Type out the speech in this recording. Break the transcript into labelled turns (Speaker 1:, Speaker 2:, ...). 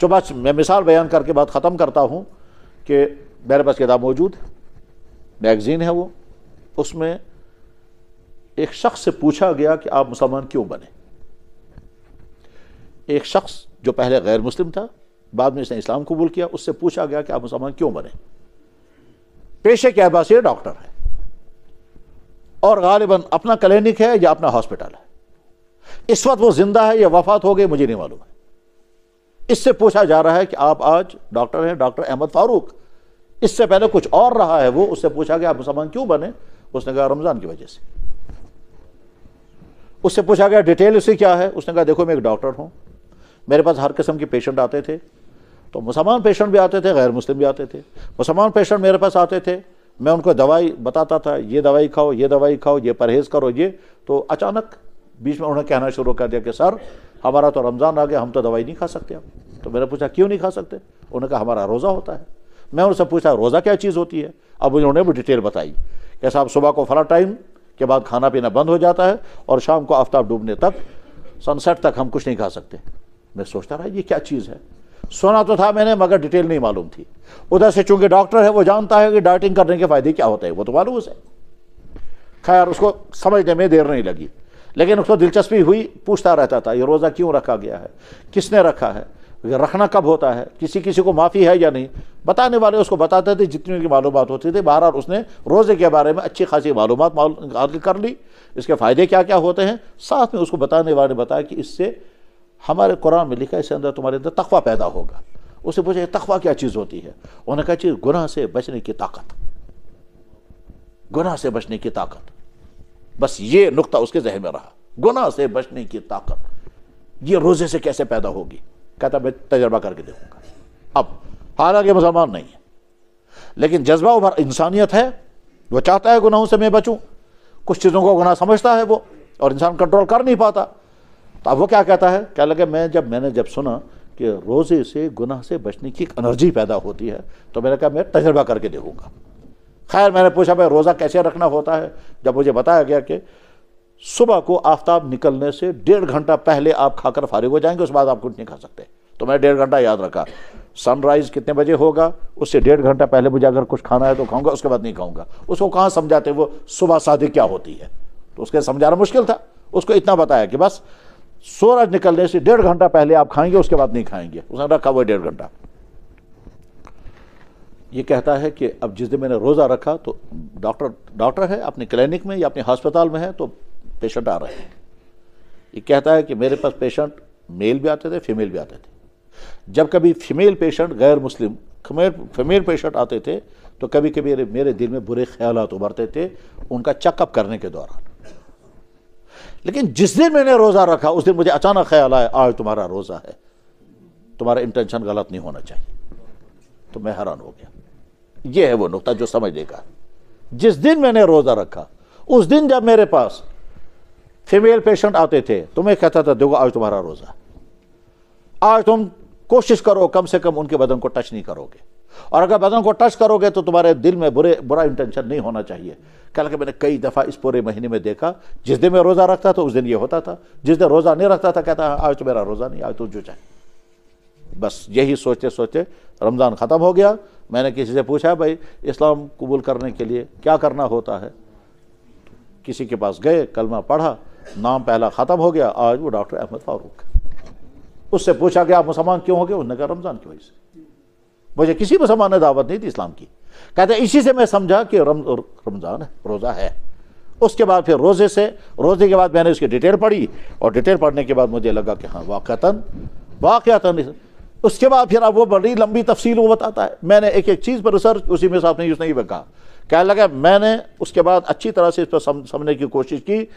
Speaker 1: जो बस मैं मिसाल बयान करके बात ख़त्म करता हूँ कि मेरे पास किताब मौजूद है मैगज़ीन है वो उसमें एक शख्स से पूछा गया कि आप मुसलमान क्यों बने एक शख्स जो पहले गैर मुस्लिम था बाद में इसने इस्लाम कबूल किया उससे पूछा गया कि आप मुसलमान क्यों बने पेशे के अहबास ये डॉक्टर है और गालिबा अपना क्लिनिक है या अपना हॉस्पिटल है इस वक्त वो जिंदा है या वफात हो गई मुझे नहीं मालूम है इससे पूछा जा रहा है कि आप आज डॉक्टर हैं डॉक्टर अहमद फारूक इससे पहले कुछ और रहा है वो उससे पूछा गया आप मुसलमान क्यों बने उसने कहा रमज़ान की वजह से उससे पूछा गया डिटेल उसे क्या है उसने कहा देखो मैं एक डॉक्टर हूं मेरे पास हर किस्म के पेशेंट आते थे तो मुसलमान पेशेंट भी आते थे गैर मुस्लिम भी आते थे मुसलमान पेशेंट मेरे पास आते थे मैं उनको दवाई बताता था ये दवाई खाओ ये दवाई खाओ ये परहेज़ करो ये तो अचानक बीच में उन्होंने कहना शुरू कर दिया कि सर हमारा तो रमज़ान आ गया हम तो दवाई नहीं खा सकते अब तो मैंने पूछा क्यों नहीं खा सकते उन्होंने कहा हमारा रोज़ा होता है मैं उनसे पूछा रोज़ा क्या चीज़ होती है अब उन्होंने भी डिटेल बताई क्या साहब सुबह को फला टाइम के बाद खाना पीना बंद हो जाता है और शाम को आफ्ताब डूबने तक सनसेट तक हम कुछ नहीं खा सकते मैं सोचता रहा ये क्या चीज़ है सुना तो था मैंने मगर डिटेल नहीं मालूम थी उधर से चूंकि डॉक्टर है वो जानता है कि डाइटिंग करने के फ़ायदे क्या होते हैं वो तो मालूम उसे खैर उसको समझने में देर नहीं लगी लेकिन उसको दिलचस्पी हुई पूछता रहता था ये रोज़ा क्यों रखा गया है किसने रखा है रखना कब होता है किसी किसी को माफ़ी है या नहीं बताने वाले उसको बताते थे जितनी की मालूम होती थी बहरहाल उसने रोज़े के बारे में अच्छी खासी मालूम हासिल कर ली इसके फ़ायदे क्या क्या होते हैं साथ में उसको बताने वाले बताया कि इससे हमारे कुरान में लिखा इसके अंदर तुम्हारे अंदर तखवा पैदा होगा उससे पूछा तखवा क्या चीज़ होती है उन्होंने कहा चीज़ गुनाह से बचने की ताकत गुनाह से बचने की ताकत बस ये नुकता उसके जहन में रहा गुनाह से बचने की ताकत ये रोज़े से कैसे पैदा होगी कहता मैं तजर्बा करके देखूंगा अब हालांकि मुसलमान नहीं है लेकिन जज्बा उभर इंसानियत है वो चाहता है गुनाहों से मैं बचूँ कुछ चीज़ों को गुनाह समझता है वो और इंसान कंट्रोल कर नहीं पाता तो अब वो क्या कहता है क्या लगे मैं जब मैंने जब सुना कि रोज़े से गुनाह से बचने की एक एनर्जी पैदा होती है तो मैंने कहा मैं तजर्बा करके देखूँगा खैर मैंने पूछा भाई रोज़ा कैसे रखना होता है जब मुझे बताया गया कि सुबह को आफ्ताब निकलने से डेढ़ घंटा पहले आप खाकर फारिग हो जाएंगे उस बाद आप कुछ नहीं खा सकते तो मैं डेढ़ घंटा याद रखा सनराइज़ कितने बजे होगा उससे डेढ़ घंटा पहले मुझे अगर कुछ खाना है तो खाऊंगा उसके बाद नहीं खाऊंगा उसको कहाँ समझाते वो सुबह शादी क्या होती है तो उसके समझाना मुश्किल था उसको इतना बताया कि बस सूरज निकलने से डेढ़ घंटा पहले आप खाएंगे उसके बाद नहीं खाएंगे उसने रखा वो डेढ़ घंटा ये कहता है कि अब जिस दिन मैंने रोज़ा रखा तो डॉक्टर डॉक्टर है अपने क्लिनिक में या अपने हॉस्पिटल में है तो पेशेंट आ रहे हैं ये कहता है कि मेरे पास पेशेंट मेल भी आते थे फीमेल भी आते थे जब कभी फीमेल पेशेंट गैर मुस्लिम फीमेल पेशेंट आते थे तो कभी कभी मेरे दिल में बुरे ख्याल उभरते थे उनका चेकअप करने के दौरान लेकिन जिस दिन मैंने रोज़ा रखा उस दिन मुझे अचानक ख्याल आया आज तुम्हारा रोज़ा है तुम्हारा इंटेंशन गलत नहीं होना चाहिए तो मैं हैरान हो गया यह है वो नुकता जो समझने का जिस दिन मैंने रोज़ा रखा उस दिन जब मेरे पास फीमेल पेशेंट आते थे तो मैं कहता था देखो आज तुम्हारा रोज़ा आज तुम कोशिश करो कम से कम उनके बदन को टच नहीं करोगे और अगर बदन को टच करोगे तो तुम्हारे दिल में बुरे बुरा इंटेंशन नहीं होना चाहिए कल के मैंने कई दफ़ा इस पूरे महीने में देखा जिस दिन मैं रोज़ा रखता था उस दिन ये होता था जिस दिन रोज़ा नहीं रखता था कहता आज तो मेरा रोज़ा नहीं आज तो जो चाहे बस यही सोचते सोचते रमज़ान ख़त्म हो गया मैंने किसी से पूछा भाई इस्लाम कबूल करने के लिए क्या करना होता है किसी के पास गए कलमा पढ़ा नाम पहला ख़त्म हो गया आज वो डॉक्टर अहमद फारूक उससे पूछा कि आप मुसलमान क्यों हो गए उन्होंने कहा रमज़ान की वजह से मुझे किसी मुसलमान ने दावत नहीं थी इस्लाम की कहते इसी से मैं समझा कि रम, रमज़ान है रोज़ा है उसके बाद फिर रोज़े से रोज़े के बाद मैंने उसकी डिटेल पढ़ी और डिटेल पढ़ने के बाद मुझे लगा कि हाँ वाक़ता वाक़ता उसके बाद फिर आप वो बड़ी लंबी तफसील वो बताता है मैंने एक एक चीज़ पर रिसर्च उसी में साहब ने यूज नहीं कहा कह लगा मैंने उसके बाद अच्छी तरह से इस पर समझने की कोशिश की